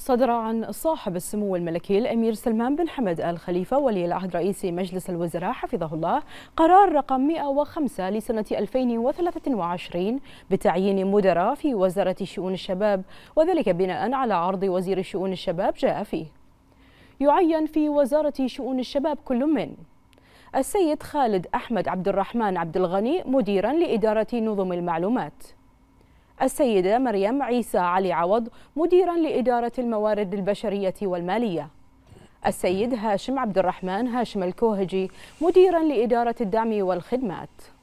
صدر عن صاحب السمو الملكي الأمير سلمان بن حمد آل خليفة ولي العهد رئيس مجلس الوزراء حفظه الله قرار رقم 105 لسنة 2023 بتعيين مدراء في وزارة شؤون الشباب وذلك بناء على عرض وزير شؤون الشباب جاء فيه يعين في وزارة شؤون الشباب كل من السيد خالد أحمد عبد الرحمن عبد الغني مديرا لإدارة نظم المعلومات السيدة مريم عيسى علي عوض مديرا لإدارة الموارد البشرية والمالية السيد هاشم عبد الرحمن هاشم الكوهجي مديرا لإدارة الدعم والخدمات